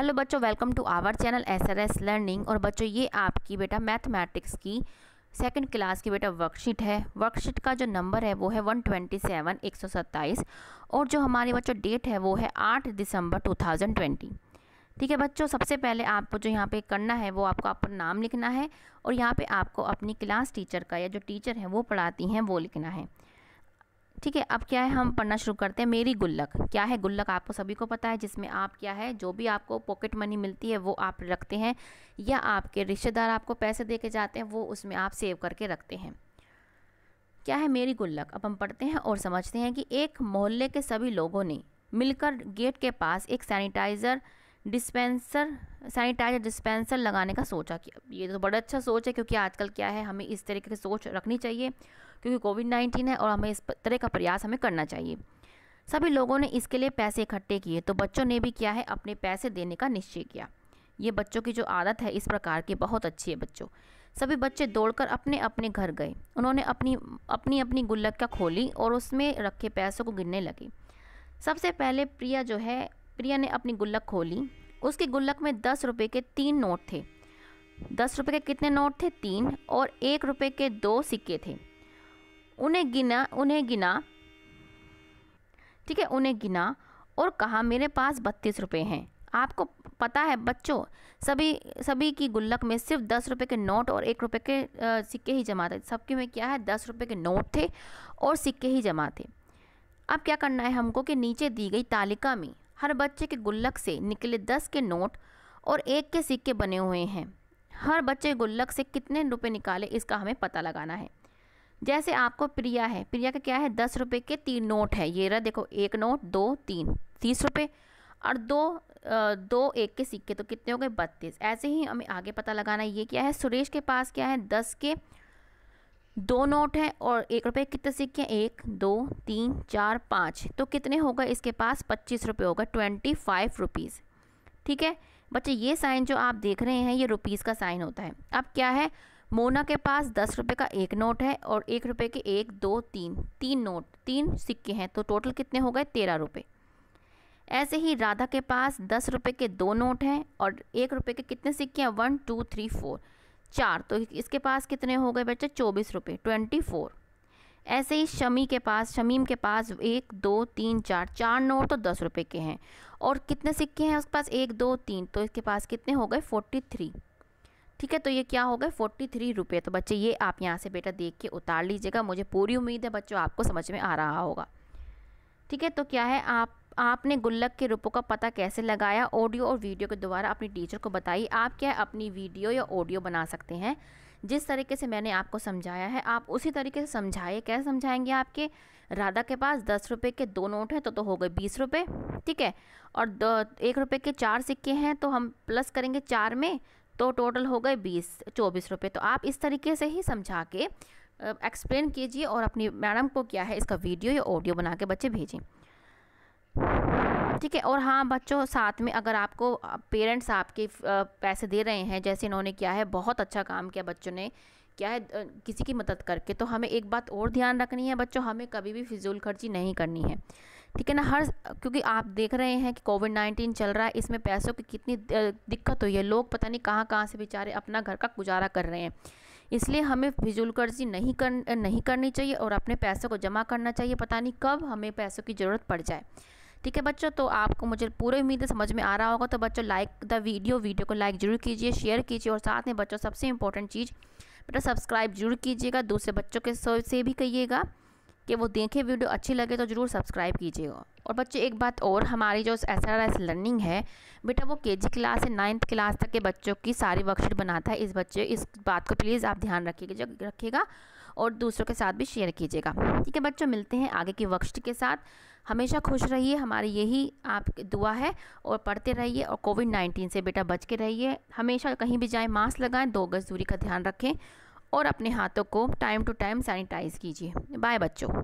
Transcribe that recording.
hello बच्चों welcome to our channel S R S learning और बच्चों ये आपकी बेटा मैथमेटिक्स की सेकंड क्लास की बेटा वर्कशीट है वर्कशीट का जो नंबर है वो है वन ट्वेंटी सेवन एक सौ सत्ताईस और जो हमारी बच्चों डेट है वो है आठ दिसंबर टू थाउजेंड ट्वेंटी ठीक है बच्चों सबसे पहले आपको जो यहाँ पे करना है वो आपको अपना नाम लिखना है और यहाँ पे आपको अपनी क्लास टीचर का या जो टीचर है वो पढ़ाती हैं वो लिखना है ठीक है अब क्या है हम पढ़ना शुरू करते हैं मेरी गुल्लक क्या है गुल्लक आपको सभी को पता है जिसमें आप क्या है जो भी आपको पॉकेट मनी मिलती है वो आप रखते हैं या आपके रिश्तेदार आपको पैसे दे के जाते हैं वो उसमें आप सेव करके रखते हैं क्या है मेरी गुल्लक अब हम पढ़ते हैं और समझते हैं कि एक मोहल्ले के सभी लोगों ने मिलकर गेट के पास एक सैनिटाइज़र डिस्पेंसर सैनिटाइजर डिस्पेंसर लगाने का सोचा कि ये तो बड़ा अच्छा सोच है क्योंकि आजकल क्या है हमें इस तरीके की सोच रखनी चाहिए क्योंकि कोविड नाइन्टीन है और हमें इस तरह का प्रयास हमें करना चाहिए सभी लोगों ने इसके लिए पैसे इकट्ठे किए तो बच्चों ने भी क्या है अपने पैसे देने का निश्चय किया ये बच्चों की जो आदत है इस प्रकार की बहुत अच्छी है बच्चों सभी बच्चे दौड़कर अपने अपने घर गए उन्होंने अपनी अपनी अपनी गुल्लक का खोली और उसमें रखे पैसों को गिनने लगे सबसे पहले प्रिया जो है प्रिया ने अपनी गुल्लक खोली उसकी गुल्लक में दस रुपये के तीन नोट थे दस रुपये के कितने नोट थे तीन और एक रुपये के दो सिक्के थे उन्हें गिना उन्हें गिना ठीक है उन्हें गिना और कहा मेरे पास बत्तीस रुपये हैं आपको पता है बच्चों सभी सभी की गुल्लक में सिर्फ दस रुपये के नोट और एक रुपये के आ, सिक्के ही जमा थे सबके में क्या है दस रुपये के नोट थे और सिक्के ही जमा थे अब क्या करना है हमको कि नीचे दी गई तालिका में हर बच्चे के गुल्लक से निकले दस के नोट और एक के सिक्के बने हुए हैं हर बच्चे गुल्लक से कितने रुपए निकाले इसका हमें पता लगाना है जैसे आपको प्रिया है प्रिया का क्या है दस रुपये के तीन नोट है ये रहा देखो एक नोट दो तीन तीस रुपये और दो दो एक के सिक्के तो कितने हो गए बत्तीस ऐसे ही हमें आगे पता लगाना ये क्या है सुरेश के पास क्या है दस के दो नोट है और एक रुपये कितने सिक्के हैं एक दो तीन चार पाँच तो कितने होगा इसके पास पच्चीस रुपये होगा ट्वेंटी फाइव रुपीज़ ठीक है बच्चे ये साइन जो आप देख रहे हैं ये रुपीज़ का साइन होता है अब क्या है मोना के पास दस रुपये का एक नोट है और एक रुपये के एक दो तीन तीन नोट तीन सिक्के हैं तो टोटल कितने हो गए तेरह रुपये ऐसे ही राधा के पास दस रुपये के दो नोट हैं और एक रुपये के कितने सिक्के हैं वन टू थ्री फोर चार तो इसके पास कितने हो गए बच्चे चौबीस रुपये ट्वेंटी फोर ऐसे ही शमी के पास शमीम के पास एक दो तीन चार चार नोट तो दस रुपये के हैं और कितने सिक्के हैं उसके पास एक दो तीन तो इसके पास कितने हो गए फोर्टी थ्री ठीक है तो ये क्या हो गए फोर्टी थ्री रुपये तो बच्चे ये आप यहाँ से बेटा देख के उतार लीजिएगा मुझे पूरी उम्मीद है बच्चों आपको समझ में आ रहा होगा ठीक है तो क्या है आप आपने गुल्लक के रूपों का पता कैसे लगाया ऑडियो और वीडियो के द्वारा अपनी टीचर को बताइए आप क्या अपनी वीडियो या ऑडियो बना सकते हैं जिस तरीके से मैंने आपको समझाया है आप उसी तरीके से समझाए कैसे समझाएंगे आपके राधा के पास दस रुपये के दो नोट हैं तो तो हो गए बीस रुपये ठीक है और दो एक रुपये के चार सिक्के हैं तो हम प्लस करेंगे चार में तो टोटल हो गए बीस चौबीस रुपये तो आप इस तरीके से ही समझा के एक्सप्लेन कीजिए और अपनी मैडम को क्या है इसका वीडियो या ऑडियो बना के बच्चे भेजें ठीक है और हाँ बच्चों साथ में अगर आपको पेरेंट्स आपके पैसे दे रहे हैं जैसे इन्होंने क्या है बहुत अच्छा काम किया बच्चों ने क्या है किसी की मदद करके तो हमें एक बात और ध्यान रखनी है बच्चों हमें कभी भी फिजूल खर्ची नहीं करनी है ठीक है ना हर क्योंकि आप देख रहे हैं कि कोविड नाइन्टीन चल रहा है इसमें पैसों की कितनी दिक्कत हुई है लोग पता नहीं कहाँ कहाँ से बेचारे अपना घर का गुजारा कर रहे हैं इसलिए हमें फिजूल कर्जी नहीं कर नहीं करनी चाहिए और अपने पैसों को जमा करना चाहिए पता नहीं कब हमें पैसों की ज़रूरत पड़ जाए ठीक है बच्चों तो आपको मुझे पूरी उम्मीद है समझ में आ रहा होगा तो बच्चों लाइक द वीडियो वीडियो को लाइक जरूर कीजिए शेयर कीजिए और साथ में बच्चों सबसे इंपॉर्टेंट चीज़ बेटा सब्सक्राइब जरूर कीजिएगा दूसरे बच्चों के से भी कहिएगा कि वो देखें वीडियो अच्छी लगे तो ज़रूर सब्सक्राइब कीजिएगा और बच्चे एक बात और हमारी जो एस आर एस लर्निंग है बेटा वो के जी क्लास से नाइन्थ क्लास तक के बच्चों की सारी वर्कशीट बनाता है इस बच्चे इस बात को प्लीज़ आप ध्यान रखिएगा रखिएगा और दूसरों के साथ भी शेयर कीजिएगा ठीक है बच्चों मिलते हैं आगे की वर्कशीट के साथ हमेशा खुश रहिए हमारी यही आप दुआ है और पढ़ते रहिए और कोविड नाइन्टीन से बेटा बच के रहिए हमेशा कहीं भी जाएँ मास्क लगाएँ दो गज दूरी का ध्यान रखें और अपने हाथों को टाइम टू टाइम सैनिटाइज़ कीजिए बाय बच्चों